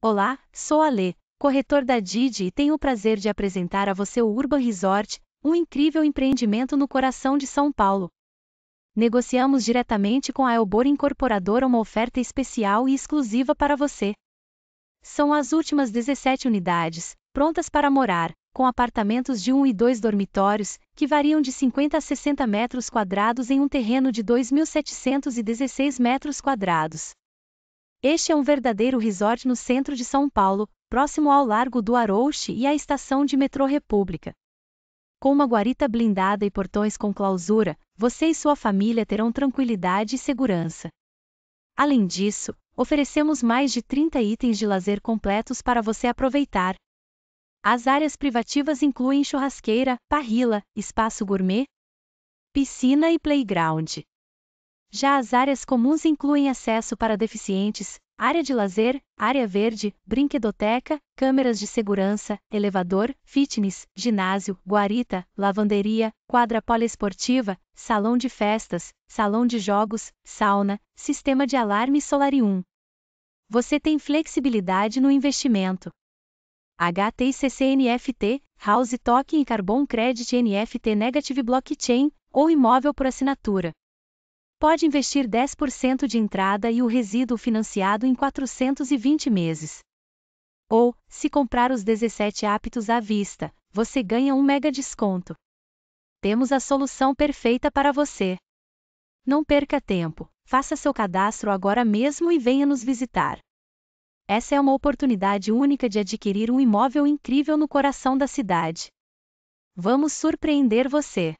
Olá, sou a Lê, corretor da Didi e tenho o prazer de apresentar a você o Urban Resort, um incrível empreendimento no coração de São Paulo. Negociamos diretamente com a Elbor Incorporadora uma oferta especial e exclusiva para você. São as últimas 17 unidades, prontas para morar, com apartamentos de 1 e 2 dormitórios, que variam de 50 a 60 metros quadrados em um terreno de 2.716 metros quadrados este é um verdadeiro resort no centro de São Paulo, próximo ao Largo do Arouche e à estação de metrô República. Com uma guarita blindada e portões com clausura, você e sua família terão tranquilidade e segurança. Além disso, oferecemos mais de 30 itens de lazer completos para você aproveitar. As áreas privativas incluem churrasqueira, parrila, espaço gourmet, piscina e playground. Já as áreas comuns incluem acesso para deficientes, área de lazer, área verde, brinquedoteca, câmeras de segurança, elevador, fitness, ginásio, guarita, lavanderia, quadra poliesportiva, salão de festas, salão de jogos, sauna, sistema de alarme Solarium. Você tem flexibilidade no investimento. HTCC NFT, House Token e Carbon Credit NFT Negative Blockchain, ou imóvel por assinatura. Pode investir 10% de entrada e o resíduo financiado em 420 meses. Ou, se comprar os 17 aptos à vista, você ganha um mega desconto. Temos a solução perfeita para você. Não perca tempo, faça seu cadastro agora mesmo e venha nos visitar. Essa é uma oportunidade única de adquirir um imóvel incrível no coração da cidade. Vamos surpreender você!